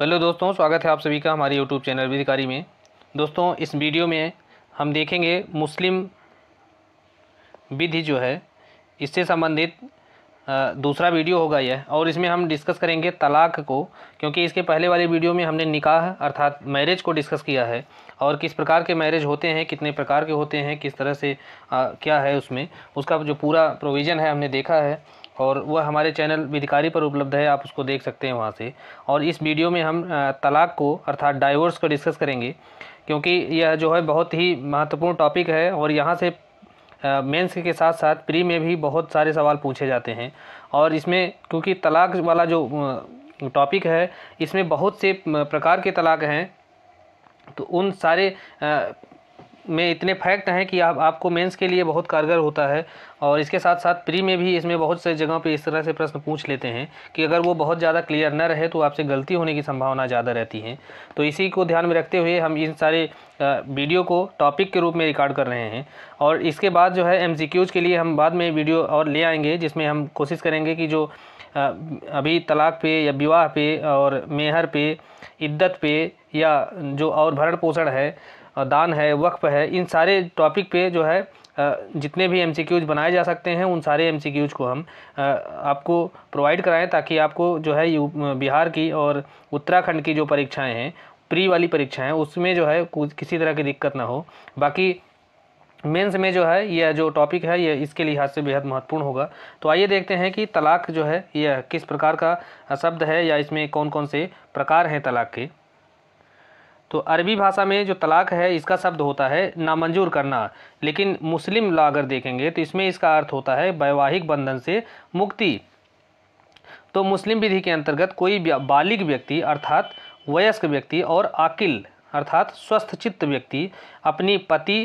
hello दोस्तों स्वागत है आप सभी का हमारे यूट्यूब चैनल विधिकारी में दोस्तों इस वीडियो में हम देखेंगे मुस्लिम विधि जो है इससे संबंधित दूसरा वीडियो होगा यह और इसमें हम डिस्कस करेंगे तलाक को क्योंकि इसके पहले वाले वीडियो में हमने निकाह अर्थात मैरिज को डिस्कस किया है और किस प्रकार के मैरिज होते हैं कितने प्रकार के होते हैं किस तरह से आ, क्या है उसमें उसका जो पूरा प्रोविज़न है हमने देखा है और वह हमारे चैनल विधिकारी पर उपलब्ध है आप उसको देख सकते हैं वहाँ से और इस वीडियो में हम तलाक को अर्थात डाइवोर्स को डिस्कस करेंगे क्योंकि यह जो है बहुत ही महत्वपूर्ण टॉपिक है और यहाँ से मेंस के साथ साथ प्री में भी बहुत सारे सवाल पूछे जाते हैं और इसमें क्योंकि तलाक वाला जो टॉपिक है इसमें बहुत से प्रकार के तलाक हैं तो उन सारे में इतने फैक्ट हैं कि आप आपको मेंस के लिए बहुत कारगर होता है और इसके साथ साथ प्री में भी इसमें बहुत से जगहों पे इस तरह से प्रश्न पूछ लेते हैं कि अगर वो बहुत ज़्यादा क्लियर ना रहे तो आपसे गलती होने की संभावना ज़्यादा रहती है तो इसी को ध्यान में रखते हुए हम इन सारे वीडियो को टॉपिक के रूप में रिकॉर्ड कर रहे हैं और इसके बाद जो है एम के लिए हम बाद में वीडियो और ले आएंगे जिसमें हम कोशिश करेंगे कि जो अभी तलाक पे या विवाह पे और मेहर पे इद्दत पे या जो और भरण पोषण है दान है वक्फ है इन सारे टॉपिक पे जो है जितने भी एम बनाए जा सकते हैं उन सारे एम को हम आपको प्रोवाइड कराएं ताकि आपको जो है बिहार की और उत्तराखंड की जो परीक्षाएं हैं प्री वाली परीक्षाएं उसमें जो है किसी तरह की दिक्कत ना हो बाकी मेंस में जो है यह जो टॉपिक है यह इसके लिहाज से बेहद महत्वपूर्ण होगा तो आइए देखते हैं कि तलाक जो है यह किस प्रकार का शब्द है या इसमें कौन कौन से प्रकार हैं तलाक के तो अरबी भाषा में जो तलाक है इसका शब्द होता है नामंजूर करना लेकिन मुस्लिम लॉ अगर देखेंगे तो इसमें इसका अर्थ होता है वैवाहिक बंधन से मुक्ति तो मुस्लिम विधि के अंतर्गत कोई बालिग व्यक्ति अर्थात वयस्क व्यक्ति और आकिल अर्थात स्वस्थ चित्त व्यक्ति अपनी पति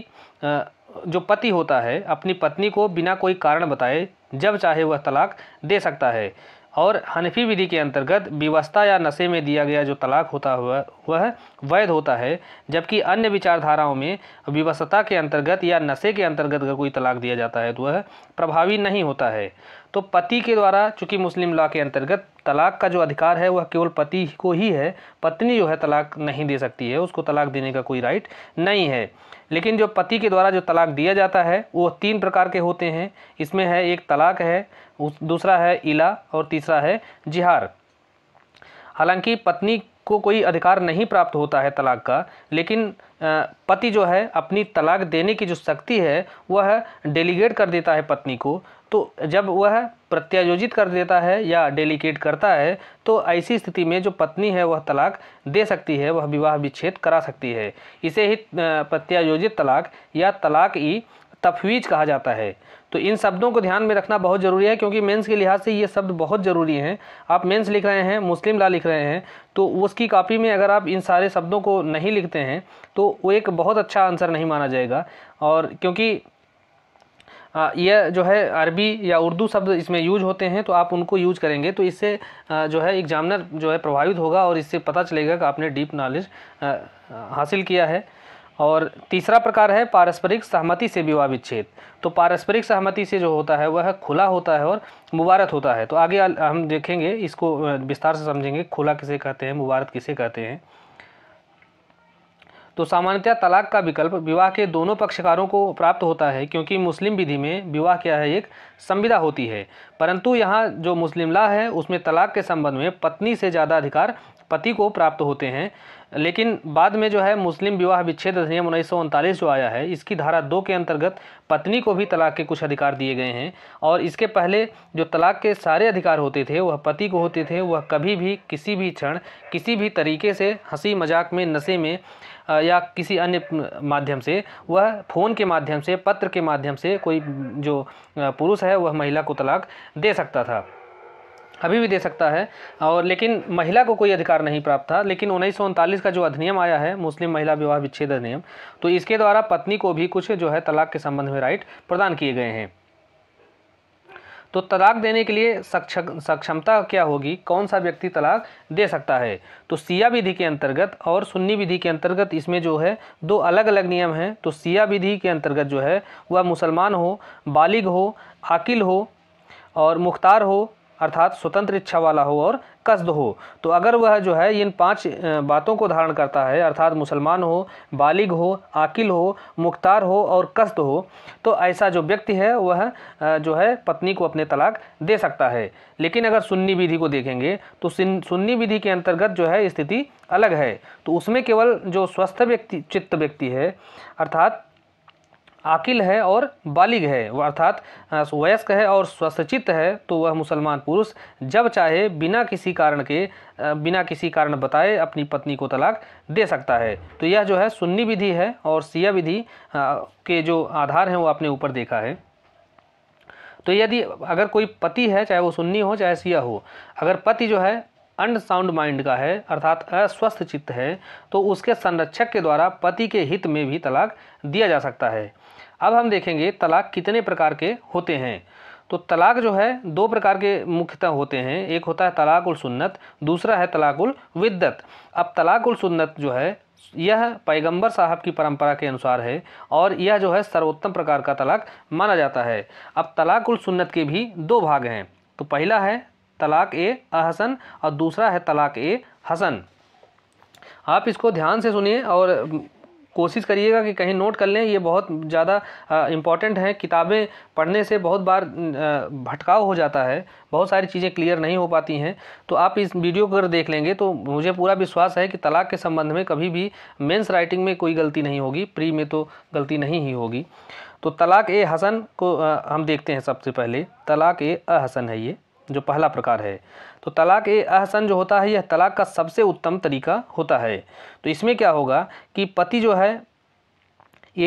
जो पति होता है अपनी पत्नी को बिना कोई कारण बताए जब चाहे वह तलाक दे सकता है और हनफी विधि के अंतर्गत विवस्था या नशे में दिया गया जो तलाक होता हुआ वह वैध होता है जबकि अन्य विचारधाराओं में विवस्था के अंतर्गत या नशे के अंतर्गत अगर कोई तलाक दिया जाता है तो वह प्रभावी नहीं होता है तो पति के द्वारा चूँकि मुस्लिम लॉ के अंतर्गत तलाक का जो अधिकार है वह केवल पति को ही है पत्नी जो है तलाक नहीं दे सकती है उसको तलाक देने का कोई राइट नहीं है लेकिन जो पति के द्वारा जो तलाक दिया जाता है वो तीन प्रकार के होते हैं इसमें है एक तलाक है दूसरा है इला और तीसरा है जिहार हालांकि पत्नी को कोई अधिकार नहीं प्राप्त होता है तलाक का लेकिन पति जो है अपनी तलाक देने की जो शक्ति है वह डेलीगेट कर देता है पत्नी को तो जब वह प्रत्यायोजित कर देता है या डेलीगेट करता है तो ऐसी स्थिति में जो पत्नी है वह तलाक दे सकती है वह विवाह विच्छेद करा सकती है इसे ही प्रत्यायोजित तलाक या तलाक ई तफवीज कहा जाता है तो इन शब्दों को ध्यान में रखना बहुत ज़रूरी है क्योंकि मेंस के लिहाज से ये शब्द बहुत ज़रूरी हैं आप मेंस लिख रहे हैं मुस्लिम ला लिख रहे हैं तो उसकी कापी में अगर आप इन सारे शब्दों को नहीं लिखते हैं तो वो एक बहुत अच्छा आंसर नहीं माना जाएगा और क्योंकि यह जो है अरबी या उर्दू शब्द इसमें यूज होते हैं तो आप उनको यूज करेंगे तो इससे जो है एग्जामिनर जो है प्रभावित होगा और इससे पता चलेगा कि आपने डीप नॉलेज हासिल किया है और तीसरा प्रकार है पारस्परिक सहमति से विवाह विच्छेद तो पारस्परिक सहमति से जो होता है वह खुला होता है और मुबारक होता है तो आगे हम देखेंगे इसको विस्तार से समझेंगे खुला किसे कहते हैं मुबारक किसे कहते हैं तो सामान्यतः तलाक का विकल्प विवाह के दोनों पक्षकारों को प्राप्त होता है क्योंकि मुस्लिम विधि में विवाह क्या है एक संविदा होती है परंतु यहाँ जो मुस्लिम ला है उसमें तलाक के संबंध में पत्नी से ज़्यादा अधिकार पति को प्राप्त होते हैं लेकिन बाद में जो है मुस्लिम विवाह विच्छेद अधिनियम उन्नीस जो आया है इसकी धारा दो के अंतर्गत पत्नी को भी तलाक के कुछ अधिकार दिए गए हैं और इसके पहले जो तलाक के सारे अधिकार होते थे वह पति को होते थे वह कभी भी किसी भी क्षण किसी भी तरीके से हंसी मजाक में नशे में या किसी अन्य माध्यम से वह फ़ोन के माध्यम से पत्र के माध्यम से कोई जो पुरुष है वह महिला को तलाक दे सकता था अभी भी दे सकता है और लेकिन महिला को कोई अधिकार नहीं प्राप्त था लेकिन उन्नीस का जो अधिनियम आया है मुस्लिम महिला विवाह विच्छेद अधिनियम तो इसके द्वारा पत्नी को भी कुछ जो है तलाक के संबंध में राइट प्रदान किए गए हैं तो तलाक देने के लिए सक्षमता क्या होगी कौन सा व्यक्ति तलाक दे सकता है तो सिया विधि के अंतर्गत और सुन्नी विधि के अंतर्गत इसमें जो है दो अलग अलग नियम हैं तो सिया विधि के अंतर्गत जो है वह मुसलमान हो बालिग हो आकिल हो और मुख्तार हो अर्थात स्वतंत्र इच्छा वाला हो और कसद हो तो अगर वह जो है इन पांच बातों को धारण करता है अर्थात मुसलमान हो बालिग हो आकिल हो मुख्तार हो और कसद हो तो ऐसा जो व्यक्ति है वह जो है पत्नी को अपने तलाक दे सकता है लेकिन अगर सुन्नी विधि को देखेंगे तो सुन्नी विधि के अंतर्गत जो है स्थिति अलग है तो उसमें केवल जो स्वस्थ व्यक्ति चित्त व्यक्ति है अर्थात आकिल है और बालिग है अर्थात वयस्क है और स्वस्थचित है तो वह मुसलमान पुरुष जब चाहे बिना किसी कारण के बिना किसी कारण बताए अपनी पत्नी को तलाक दे सकता है तो यह जो है सुन्नी विधि है और सिया विधि के जो आधार हैं वो आपने ऊपर देखा है तो यदि अगर कोई पति है चाहे वो सुन्नी हो चाहे सिया हो अगर पति जो है अनसाउंड माइंड का है अर्थात अस्वस्थ चित्त है तो उसके संरक्षक के द्वारा पति के हित में भी तलाक दिया जा सकता है अब हम देखेंगे तलाक कितने प्रकार के होते हैं तो तलाक जो है दो प्रकार के मुख्यतः होते हैं एक होता है तलाक उल सुन्नत दूसरा है तलाक उल विद्दत अब तलाक उल सुन्नत जो है यह पैगंबर साहब की परंपरा के अनुसार है और यह जो है सर्वोत्तम प्रकार का तलाक माना जाता है अब तलाक उल सुन्नत के भी दो भाग हैं तो पहला है तलाक ए अहसन और दूसरा है तलाक ए हसन आप इसको ध्यान से सुनिए और कोशिश करिएगा कि कहीं नोट कर लें ये बहुत ज़्यादा इम्पॉर्टेंट हैं किताबें पढ़ने से बहुत बार भटकाव हो जाता है बहुत सारी चीज़ें क्लियर नहीं हो पाती हैं तो आप इस वीडियो को अगर देख लेंगे तो मुझे पूरा विश्वास है कि तलाक के संबंध में कभी भी मेंस राइटिंग में कोई गलती नहीं होगी प्री में तो गलती नहीं ही होगी तो तलाक ए हसन को हम देखते हैं सबसे पहले तलाक ए हसन है ये जो पहला प्रकार है तो तलाक ए अहसन जो होता है यह तलाक का सबसे उत्तम तरीका होता है तो इसमें क्या होगा कि पति जो है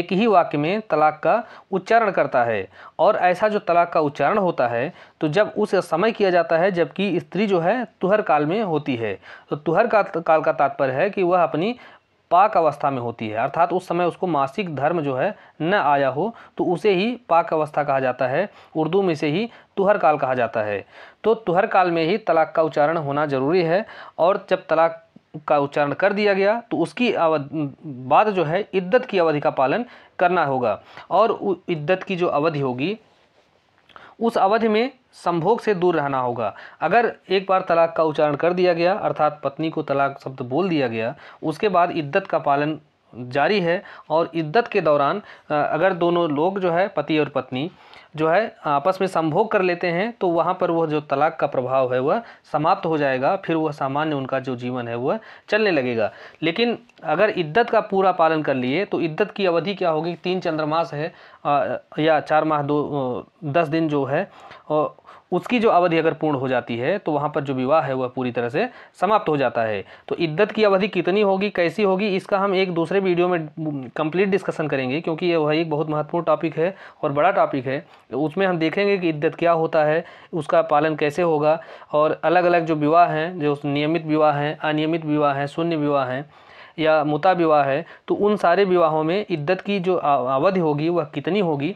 एक ही वाक्य में तलाक का उच्चारण करता है और ऐसा जो तलाक का उच्चारण होता है तो जब उस समय किया जाता है जबकि स्त्री जो है तुहर काल में होती है तो तुहर का काल का तात्पर्य है कि वह अपनी पाक अवस्था में होती है अर्थात उस समय उसको मासिक धर्म जो है न आया हो तो उसे ही पाक अवस्था कहा जाता है उर्दू में से ही तुहर काल कहा जाता है तो तुहर काल में ही तलाक का उच्चारण होना ज़रूरी है और जब तलाक का उच्चारण कर दिया गया तो उसकी बाद जो है इद्दत की अवधि का पालन करना होगा और इद्दत की जो अवधि होगी उस अवधि में संभोग से दूर रहना होगा अगर एक बार तलाक का उच्चारण कर दिया गया अर्थात पत्नी को तलाक शब्द बोल दिया गया उसके बाद इद्दत का पालन जारी है और इद्दत के दौरान अगर दोनों लोग जो है पति और पत्नी जो है आपस में संभोग कर लेते हैं तो वहाँ पर वह जो तलाक का प्रभाव है वह समाप्त हो जाएगा फिर वह सामान्य उनका जो जीवन है वह चलने लगेगा लेकिन अगर इद्दत का पूरा पालन कर लिए तो इद्दत की अवधि क्या होगी तीन चंद्रमास है या चार माह दो दस दिन जो है उसकी जो अवधि अगर पूर्ण हो जाती है तो वहाँ पर जो विवाह है वह पूरी तरह से समाप्त हो जाता है तो इद्दत की अवधि कितनी होगी कैसी होगी इसका हम एक दूसरे वीडियो में कंप्लीट डिस्कशन करेंगे क्योंकि यह वही एक बहुत महत्वपूर्ण टॉपिक है और बड़ा टॉपिक है तो उसमें हम देखेंगे कि इद्दत क्या होता है उसका पालन कैसे होगा और अलग अलग जो विवाह हैं जो नियमित विवाह हैं अनियमित विवाह हैं शून्य विवाह हैं या मुता विवाह है तो उन सारे विवाहों में इद्दत की जो अवधि होगी वह कितनी होगी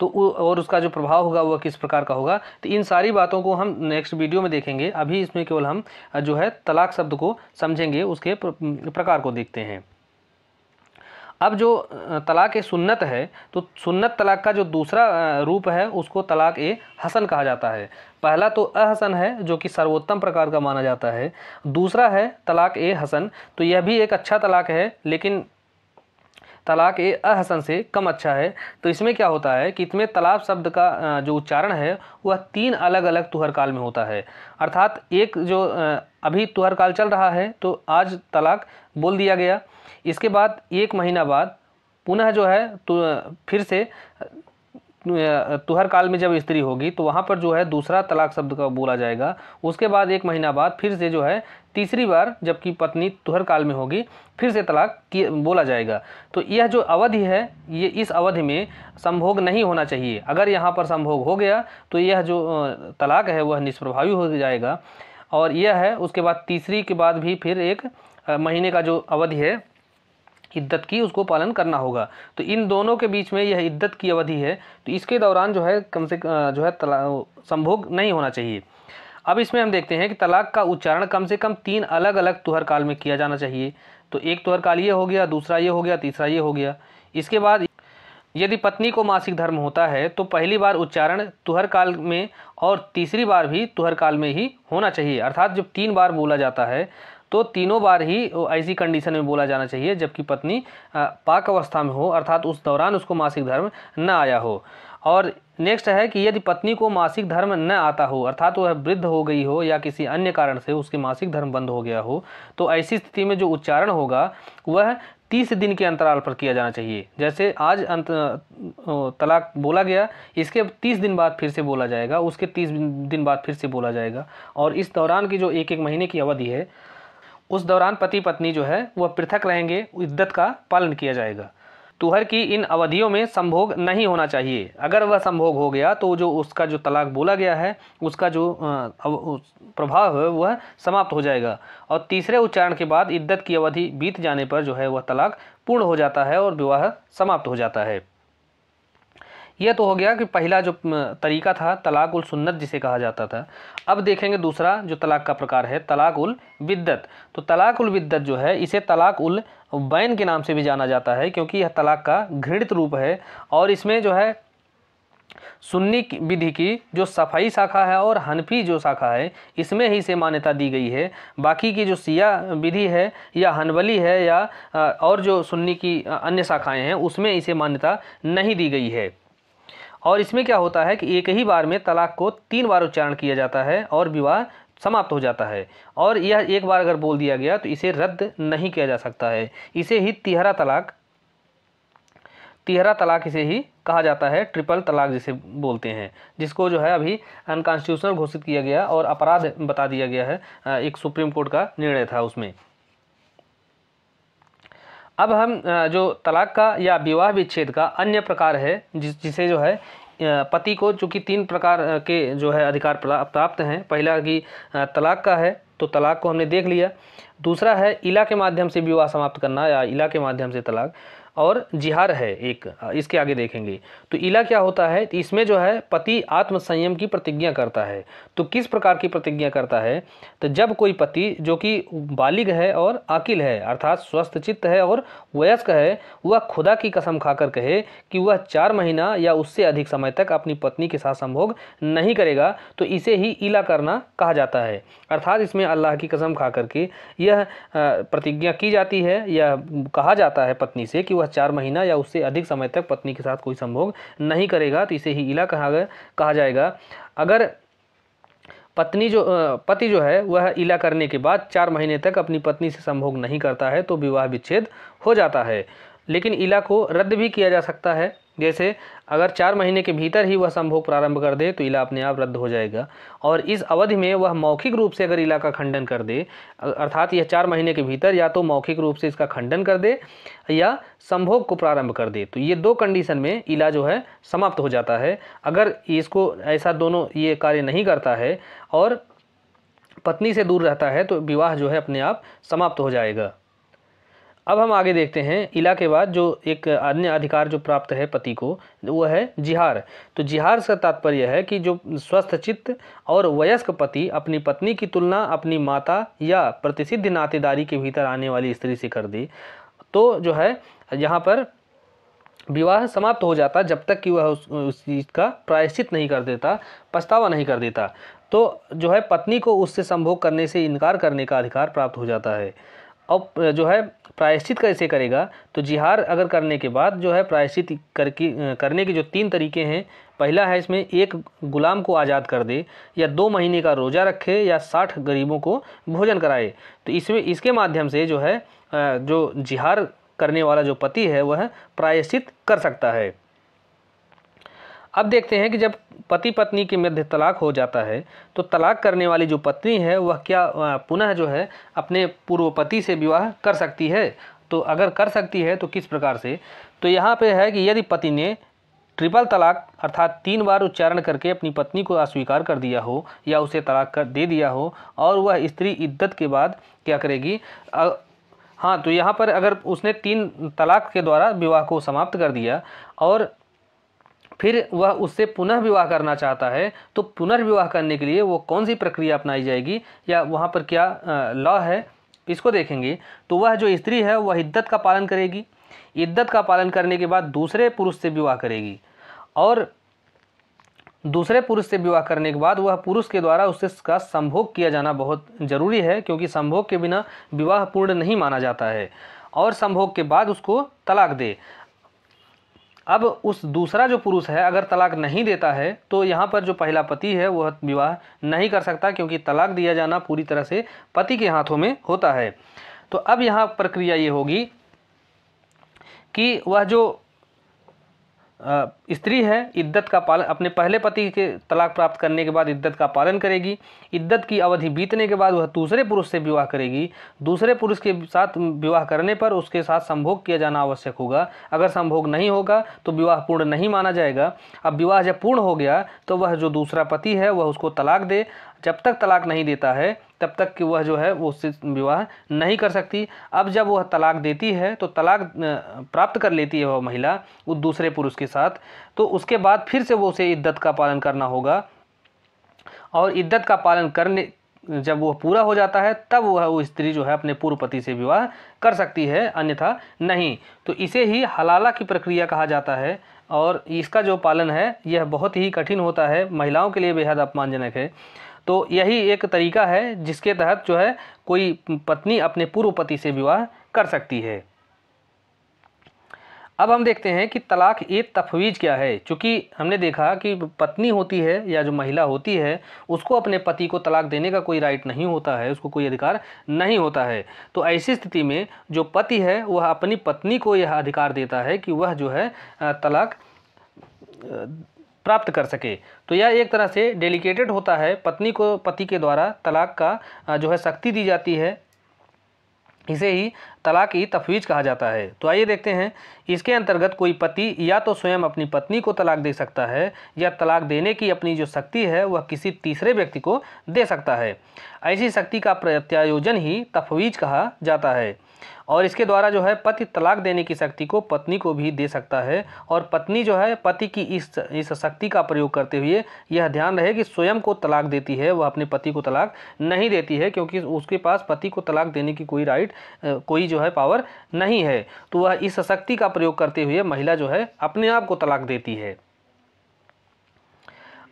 तो और उसका जो प्रभाव होगा वह किस प्रकार का होगा तो इन सारी बातों को हम नेक्स्ट वीडियो में देखेंगे अभी इसमें केवल हम जो है तलाक शब्द को समझेंगे उसके प्रकार को देखते हैं अब जो तलाक ए सुन्नत है तो सुन्नत तलाक का जो दूसरा रूप है उसको तलाक ए हसन कहा जाता है पहला तो अहसन है जो कि सर्वोत्तम प्रकार का माना जाता है दूसरा है तलाक ए हसन तो यह भी एक अच्छा तलाक है लेकिन तलाक ए अहसन से कम अच्छा है तो इसमें क्या होता है कि इसमें तलाब शब्द का जो उच्चारण है वह तीन अलग अलग तुहर काल में होता है अर्थात एक जो अभी तुहर काल चल रहा है तो आज तलाक बोल दिया गया इसके बाद एक महीना बाद पुनः जो है तो फिर से तुहर काल में जब स्त्री होगी तो वहाँ पर जो है दूसरा तलाक शब्द का बोला जाएगा उसके बाद एक महीना बाद फिर से जो है तीसरी बार जबकि पत्नी तुहर काल में होगी फिर से तलाक बोला जाएगा तो यह जो अवधि है ये इस अवधि में संभोग नहीं होना चाहिए अगर यहाँ पर संभोग हो गया तो यह जो तलाक है वह निष्प्रभावी हो जाएगा और यह है उसके बाद तीसरी के बाद भी फिर एक महीने का जो अवधि है इद्दत की उसको पालन करना होगा तो इन दोनों के बीच में यह इद्दत की अवधि है तो इसके दौरान जो है कम से जो है संभोग नहीं होना चाहिए अब इसमें हम देखते हैं कि तलाक का उच्चारण कम से कम तीन अलग अलग तुहर काल में किया जाना चाहिए तो एक तुहर काल ये हो गया दूसरा ये हो गया तीसरा ये हो गया इसके बाद यदि पत्नी को मासिक धर्म होता है तो पहली बार उच्चारण तुहर काल में और तीसरी बार भी तुहर काल में ही होना चाहिए अर्थात जब तीन बार बोला जाता है तो तीनों बार ही ऐसी कंडीशन में बोला जाना चाहिए जबकि पत्नी पाक अवस्था में हो अर्थात उस दौरान उसको मासिक धर्म न आया हो और नेक्स्ट है कि यदि पत्नी को मासिक धर्म न आता हो अर्थात वह वृद्ध हो गई हो या किसी अन्य कारण से उसके मासिक धर्म बंद हो गया हो तो ऐसी स्थिति में जो उच्चारण होगा वह तीस दिन के अंतराल पर किया जाना चाहिए जैसे आज अंत तलाक बोला गया इसके तीस दिन बाद फिर से बोला जाएगा उसके तीस दिन बाद फिर से बोला जाएगा और इस दौरान की जो एक एक महीने की अवधि है उस दौरान पति पत्नी जो है वह पृथक रहेंगे इद्दत का पालन किया जाएगा तुहर की इन अवधियों में संभोग नहीं होना चाहिए अगर वह संभोग हो गया तो जो उसका जो तलाक बोला गया है उसका जो प्रभाव है वह समाप्त हो जाएगा और तीसरे उच्चारण के बाद इद्दत की अवधि बीत जाने पर जो है वह तलाक पूर्ण हो जाता है और विवाह समाप्त हो जाता है यह तो हो गया कि पहला जो तरीका था तलाक उल सुन्नत जिसे कहा जाता था अब देखेंगे दूसरा जो तलाक का प्रकार है तलाक उल बिद्दत तो तलाक उल बिद्दत जो है इसे तलाक उल बैन के नाम से भी जाना जाता है क्योंकि यह तलाक का घृणित रूप है और इसमें जो है सुन्नी विधि की जो सफाई शाखा है और हनफी जो शाखा है इसमें ही से मान्यता दी गई है बाकी की जो सिया विधि है या हनवली है या और जो सुन्नी की अन्य शाखाएं हैं उसमें इसे मान्यता नहीं दी गई है और इसमें क्या होता है कि एक ही बार में तलाक को तीन बार उच्चारण किया जाता है और विवाह समाप्त हो जाता है और यह एक बार अगर बोल दिया गया तो इसे रद्द नहीं किया जा सकता है इसे ही तिहरा तलाक तिहरा तलाक इसे ही कहा जाता है ट्रिपल तलाक जिसे बोलते हैं जिसको जो है अभी अनकॉन्स्टिट्यूशनल घोषित किया गया और अपराध बता दिया गया है एक सुप्रीम कोर्ट का निर्णय था उसमें अब हम जो तलाक का या विवाह विच्छेद का अन्य प्रकार है जिस जिसे जो है पति को चूँकि तीन प्रकार के जो है अधिकार प्राप्त हैं पहला कि तलाक का है तो तलाक को हमने देख लिया दूसरा है इला के माध्यम से विवाह समाप्त करना या इला के माध्यम से तलाक और जिहार है एक इसके आगे देखेंगे तो इला क्या होता है तो इसमें जो है पति आत्मसंयम की प्रतिज्ञा करता है तो किस प्रकार की प्रतिज्ञा करता है तो जब कोई पति जो कि बालिग है और आकिल है अर्थात स्वस्थ चित्त है और वयस्क है वह खुदा की कसम खाकर कहे कि वह चार महीना या उससे अधिक समय तक अपनी पत्नी के साथ संभोग नहीं करेगा तो इसे ही इला करना कहा जाता है अर्थात इसमें अल्लाह की कसम खा करके यह प्रतिज्ञा की जाती है यह कहा जाता है पत्नी से कि वह वह चार महीना या उससे अधिक समय तक पत्नी के साथ कोई संभोग नहीं करेगा तो इसे ही इला कहा गया कहा जाएगा अगर पत्नी जो पति जो है वह इला करने के बाद चार महीने तक अपनी पत्नी से संभोग नहीं करता है तो विवाह विच्छेद हो जाता है लेकिन इला को रद्द भी किया जा सकता है जैसे अगर चार महीने के भीतर ही वह संभोग प्रारंभ कर दे तो इला अपने आप रद्द हो जाएगा और इस अवधि में वह मौखिक रूप से अगर इला का खंडन कर दे अर्थात यह चार महीने के भीतर या तो मौखिक रूप से इसका खंडन कर दे या संभोग को प्रारंभ कर दे तो ये दो कंडीशन में इला जो है समाप्त हो जाता है अगर इसको ऐसा दोनों ये कार्य नहीं करता है और पत्नी से दूर रहता है तो विवाह जो है अपने आप समाप्त हो जाएगा अब हम आगे देखते हैं इला के बाद जो एक अन्य अधिकार जो प्राप्त है पति को वो है जिहार तो जिहार का तात्पर्य है कि जो स्वस्थ चित्त और वयस्क पति अपनी पत्नी की तुलना अपनी माता या प्रतिसिद्ध नातेदारी के भीतर आने वाली स्त्री से कर दे तो जो है यहाँ पर विवाह समाप्त हो जाता जब तक कि वह उस, उस चीज़ का प्रायश्चित नहीं कर देता पछतावा नहीं कर देता तो जो है पत्नी को उससे संभोग करने से इनकार करने का अधिकार प्राप्त हो जाता है और जो है प्रायश्चित कैसे करेगा तो जिहार अगर करने के बाद जो है प्रायश्चित करके करने के जो तीन तरीके हैं पहला है इसमें एक गुलाम को आज़ाद कर दे या दो महीने का रोज़ा रखे या साठ गरीबों को भोजन कराए तो इसमें इसके माध्यम से जो है जो जिहार करने वाला जो पति है वह प्रायश्चित कर सकता है अब देखते हैं कि जब पति पत्नी के मध्य तलाक हो जाता है तो तलाक करने वाली जो पत्नी है वह क्या पुनः जो है अपने पूर्व पति से विवाह कर सकती है तो अगर कर सकती है तो किस प्रकार से तो यहाँ पे है कि यदि पति ने ट्रिपल तलाक अर्थात तीन बार उच्चारण करके अपनी पत्नी को अस्वीकार कर दिया हो या उसे तलाक कर दे दिया हो और वह स्त्री इद्दत के बाद क्या करेगी आ, हाँ तो यहाँ पर अगर उसने तीन तलाक के द्वारा विवाह को समाप्त कर दिया और फिर वह उससे पुनः विवाह करना चाहता है तो पुनर्विवाह करने के लिए वो कौन सी प्रक्रिया अपनाई जाएगी या वहाँ पर क्या लॉ है इसको देखेंगे तो वह जो स्त्री है वह इद्दत का पालन करेगी इद्दत का पालन करने के बाद दूसरे पुरुष से विवाह करेगी और दूसरे पुरुष से विवाह करने के बाद वह पुरुष के द्वारा उससे का संभोग किया जाना बहुत ज़रूरी है क्योंकि संभोग के बिना विवाह पूर्ण नहीं माना जाता है और संभोग के बाद उसको तलाक दे अब उस दूसरा जो पुरुष है अगर तलाक नहीं देता है तो यहाँ पर जो पहला पति है वह विवाह नहीं कर सकता क्योंकि तलाक दिया जाना पूरी तरह से पति के हाथों में होता है तो अब यहाँ प्रक्रिया ये होगी कि वह जो स्त्री है इद्दत का पालन अपने पहले पति के तलाक प्राप्त करने के बाद इद्दत का पालन करेगी इद्दत की अवधि बीतने के बाद वह दूसरे पुरुष से विवाह करेगी दूसरे पुरुष के साथ विवाह करने पर उसके साथ संभोग किया जाना आवश्यक होगा अगर संभोग नहीं होगा तो विवाह पूर्ण नहीं माना जाएगा अब विवाह जब पूर्ण हो गया तो वह जो दूसरा पति है वह उसको तलाक दे जब तक तलाक नहीं देता है तब तक कि वह जो है वो उससे विवाह नहीं कर सकती अब जब वह तलाक देती है तो तलाक प्राप्त कर लेती है वह महिला उस दूसरे पुरुष के साथ तो उसके बाद फिर से वो उसे इद्दत का पालन करना होगा और इद्दत का पालन करने जब वह पूरा हो जाता है तब वह वो स्त्री जो है अपने पूर्व पति से विवाह कर सकती है अन्यथा नहीं तो इसे ही हलाला की प्रक्रिया कहा जाता है और इसका जो पालन है यह बहुत ही कठिन होता है महिलाओं के लिए बेहद अपमानजनक है तो यही एक तरीका है जिसके तहत जो है कोई पत्नी अपने पूर्व पति से विवाह कर सकती है अब हम देखते हैं कि तलाक ए तफवीज क्या है चूँकि हमने देखा कि पत्नी होती है या जो महिला होती है उसको अपने पति को तलाक देने का कोई राइट नहीं होता है उसको कोई अधिकार नहीं होता है तो ऐसी स्थिति में जो पति है वह अपनी पत्नी को यह अधिकार देता है कि वह जो है तलाक प्राप्त कर सके तो यह एक तरह से डेलीकेटेड होता है पत्नी को पति के द्वारा तलाक का जो है शक्ति दी जाती है इसे ही तलाक ही तफवीज कहा जाता है तो आइए देखते हैं इसके अंतर्गत कोई पति या तो स्वयं अपनी पत्नी को तलाक दे सकता है या तलाक देने की अपनी जो शक्ति है वह किसी तीसरे व्यक्ति को दे सकता है ऐसी शक्ति का प्रत्यायोजन ही तफवीज कहा जाता है और इसके द्वारा जो है पति तलाक देने की शक्ति को पत्नी को भी दे सकता है और पत्नी जो है पति की इस इस शक्ति का प्रयोग करते हुए यह ध्यान रहे कि स्वयं को तलाक देती है वह अपने पति को तलाक नहीं देती है क्योंकि उसके पास पति को तलाक देने की कोई राइट कोई जो जो है पावर नहीं है तो वह इस शक्ति का प्रयोग करते हुए महिला जो है अपने आप को तलाक देती है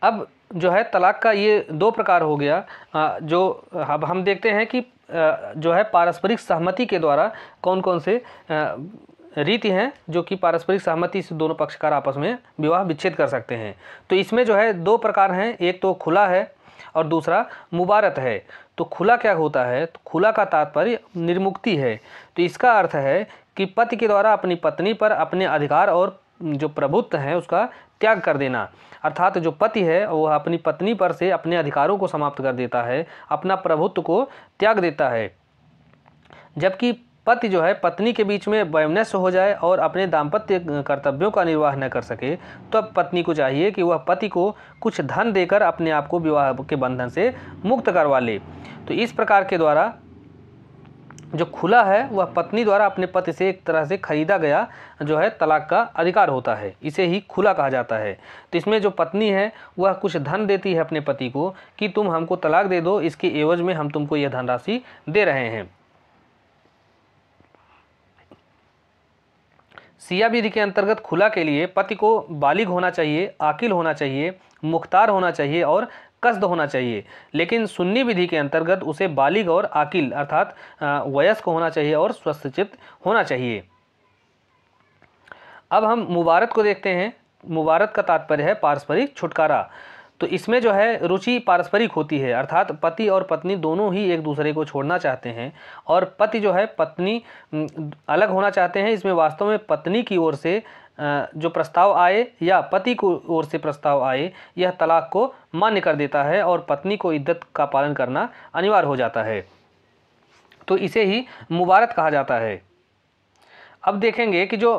अब जो है तलाक का ये दो प्रकार हो गया जो अब हम देखते हैं कि जो है पारस्परिक सहमति के द्वारा कौन कौन से रीति हैं जो कि पारस्परिक सहमति से दोनों पक्षकार आपस में विवाह विच्छेद कर सकते हैं तो इसमें जो है दो प्रकार हैं एक तो खुला है और दूसरा मुबारत है तो खुला क्या होता है तो खुला का तात्पर्य निर्मुक्ति है तो इसका अर्थ है कि पति के द्वारा अपनी पत्नी पर अपने अधिकार और जो प्रभुत्व है उसका त्याग कर देना अर्थात जो पति है वह अपनी पत्नी पर से अपने अधिकारों को समाप्त कर देता है अपना प्रभुत्व को त्याग देता है जबकि पति जो है पत्नी के बीच में वैमनस हो जाए और अपने दाम्पत्य कर्तव्यों का निर्वाह न कर सके तब पत्नी को चाहिए कि वह पति को कुछ धन देकर अपने आप को विवाह के बंधन से मुक्त करवा ले तो इस प्रकार के द्वारा जो खुला है वह पत्नी द्वारा अपने पति से एक तरह से खरीदा गया जो है तलाक का अधिकार होता है इसे ही खुला कहा जाता है तो इसमें जो पत्नी है वह कुछ धन देती है अपने पति को कि तुम हमको तलाक दे दो इसके एवज में हम तुमको यह धनराशि दे रहे हैं सिया विधि के अंतर्गत खुला के लिए पति को बालिग होना चाहिए आकिल होना चाहिए मुख्तार होना चाहिए और कसद होना चाहिए लेकिन सुन्नी विधि के अंतर्गत उसे बालिग और आकिल अर्थात वयस्क होना चाहिए और स्वस्थचित होना चाहिए अब हम मुबारक को देखते हैं मुबारक का तात्पर्य है पारस्परिक छुटकारा तो इसमें जो है रुचि पारस्परिक होती है अर्थात पति और पत्नी दोनों ही एक दूसरे को छोड़ना चाहते हैं और पति जो है पत्नी अलग होना चाहते हैं इसमें वास्तव में पत्नी की ओर से जो प्रस्ताव आए या पति को ओर से प्रस्ताव आए यह तलाक को मान्य कर देता है और पत्नी को इद्दत का पालन करना अनिवार्य हो जाता है तो इसे ही मुबारक कहा जाता है अब देखेंगे कि जो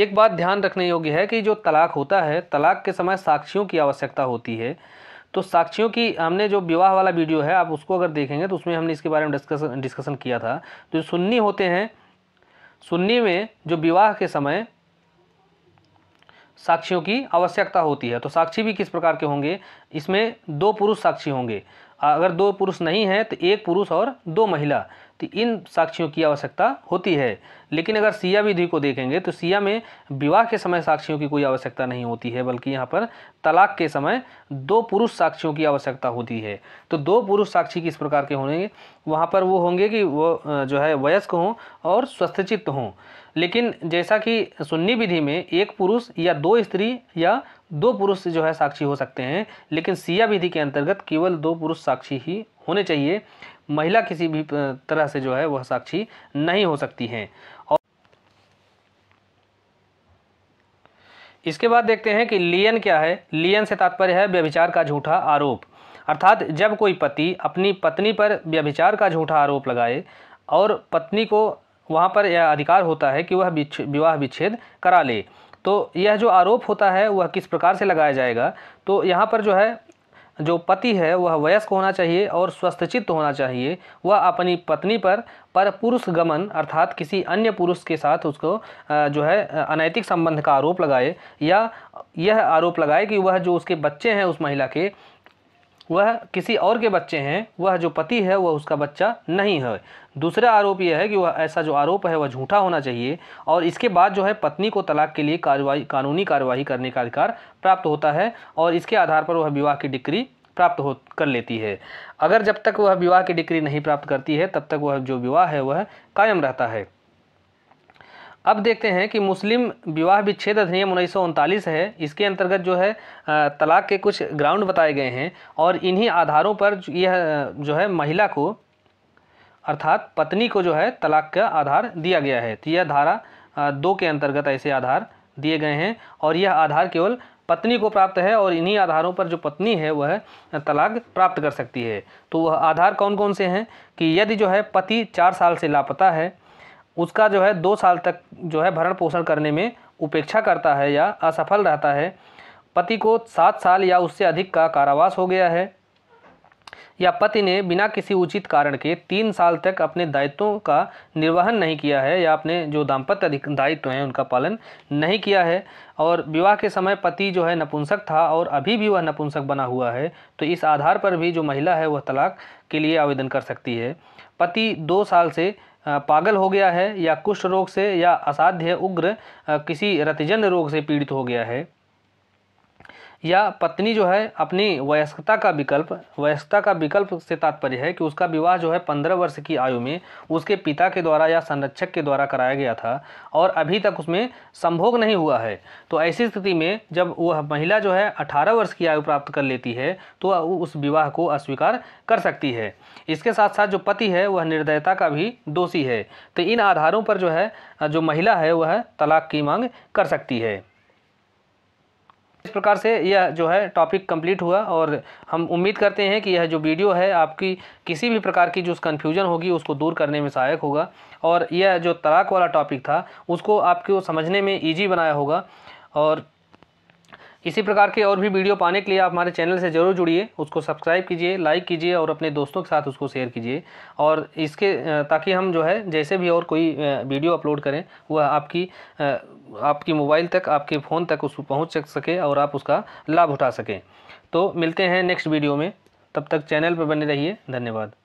एक बात ध्यान रखने योग्य है कि जो तलाक होता है तलाक के समय साक्षियों की आवश्यकता होती है तो साक्षियों की हमने जो विवाह वाला वीडियो है आप उसको अगर देखेंगे तो उसमें हमने इसके बारे में डिस्कशन डिस्कशन किया था तो जो सुन्नी होते हैं सुन्नी में जो विवाह के समय साक्षियों की आवश्यकता होती है तो साक्षी भी किस प्रकार के होंगे इसमें दो पुरुष साक्षी होंगे अगर दो पुरुष नहीं हैं तो एक पुरुष और दो महिला तो इन साक्षियों की आवश्यकता होती है लेकिन अगर सिया विधि को देखेंगे तो सिया में विवाह के समय साक्षियों की कोई आवश्यकता नहीं होती है बल्कि यहाँ पर तलाक के समय दो पुरुष साक्षियों की आवश्यकता होती है तो दो पुरुष साक्षी किस प्रकार के होंगे वहाँ पर वो होंगे कि वो जो है वयस्क हों और स्वस्थचित्त हों लेकिन जैसा कि सुन्नी विधि में एक पुरुष या दो स्त्री या दो पुरुष जो है साक्षी हो सकते हैं लेकिन सिया विधि के अंतर्गत केवल दो पुरुष साक्षी ही होने चाहिए महिला किसी भी तरह से जो है वह साक्षी नहीं हो सकती हैं और इसके बाद देखते हैं कि लियन क्या है लियन से तात्पर्य है व्यभिचार का झूठा आरोप अर्थात जब कोई पति अपनी पत्नी पर व्यभिचार का झूठा आरोप लगाए और पत्नी को वहाँ पर यह अधिकार होता है कि वह विवाह विच्छेद करा ले तो यह जो आरोप होता है वह किस प्रकार से लगाया जाएगा तो यहाँ पर जो है जो पति है वह वयस्क होना चाहिए और स्वस्थचित्त होना चाहिए वह अपनी पत्नी पर पर पुरुष गमन अर्थात किसी अन्य पुरुष के साथ उसको जो है अनैतिक संबंध का आरोप लगाए या यह आरोप लगाए कि वह जो उसके बच्चे हैं उस महिला के वह किसी और के बच्चे हैं वह जो पति है वह उसका बच्चा नहीं है दूसरा आरोप यह है कि वह ऐसा जो आरोप है वह झूठा होना चाहिए और इसके बाद जो है पत्नी को तलाक के लिए कार्रवाई कानूनी कार्रवाई करने का अधिकार प्राप्त होता है और इसके आधार पर वह विवाह की डिग्री प्राप्त हो कर लेती है अगर जब तक वह विवाह की डिग्री नहीं प्राप्त करती है तब तक वह जो विवाह है वह कायम रहता है अब देखते हैं कि मुस्लिम विवाह विच्छेद अधिनियम उन्नीस है इसके अंतर्गत जो है तलाक के कुछ ग्राउंड बताए गए हैं और इन्हीं आधारों पर यह जो है महिला को अर्थात पत्नी को जो है तलाक का आधार दिया गया है तो यह धारा दो के अंतर्गत ऐसे आधार दिए गए हैं और यह आधार केवल पत्नी को प्राप्त है और इन्हीं आधारों पर जो पत्नी है वह तलाक प्राप्त कर सकती है तो वह आधार कौन कौन से हैं कि यदि जो है पति चार साल से लापता है उसका जो है दो साल तक जो है भरण पोषण करने में उपेक्षा करता है या असफल रहता है पति को सात साल या उससे अधिक का कारावास हो गया है या पति ने बिना किसी उचित कारण के तीन साल तक अपने दायित्वों का निर्वहन नहीं किया है या अपने जो दाम्पत्य अधिक दायित्व हैं उनका पालन नहीं किया है और विवाह के समय पति जो है नपुंसक था और अभी भी वह नपुंसक बना हुआ है तो इस आधार पर भी जो महिला है वह तलाक के लिए आवेदन कर सकती है पति दो साल से पागल हो गया है या कुष्ठ रोग से या असाध्य उग्र किसी रतिजन्य रोग से पीड़ित हो गया है या पत्नी जो है अपनी वयस्कता का विकल्प वयस्कता का विकल्प से तात्पर्य है कि उसका विवाह जो है पंद्रह वर्ष की आयु में उसके पिता के द्वारा या संरक्षक के द्वारा कराया गया था और अभी तक उसमें संभोग नहीं हुआ है तो ऐसी स्थिति में जब वह महिला जो है अठारह वर्ष की आयु प्राप्त कर लेती है तो उस विवाह को अस्वीकार कर सकती है इसके साथ साथ जो पति है वह निर्दयता का भी दोषी है तो इन आधारों पर जो है जो महिला है वह तलाक की मांग कर सकती है इस प्रकार से यह जो है टॉपिक कंप्लीट हुआ और हम उम्मीद करते हैं कि यह जो वीडियो है आपकी किसी भी प्रकार की जो कन्फ्यूजन होगी उसको दूर करने में सहायक होगा और यह जो तलाक वाला टॉपिक था उसको आपको समझने में ईजी बनाया होगा और इसी प्रकार के और भी वीडियो पाने के लिए आप हमारे चैनल से ज़रूर जुड़िए उसको सब्सक्राइब कीजिए लाइक कीजिए और अपने दोस्तों के साथ उसको शेयर कीजिए और इसके ताकि हम जो है जैसे भी और कोई वीडियो अपलोड करें वह आपकी आपकी मोबाइल तक आपके फ़ोन तक उसको पहुँच सके और आप उसका लाभ उठा सकें तो मिलते हैं नेक्स्ट वीडियो में तब तक चैनल पर बने रहिए धन्यवाद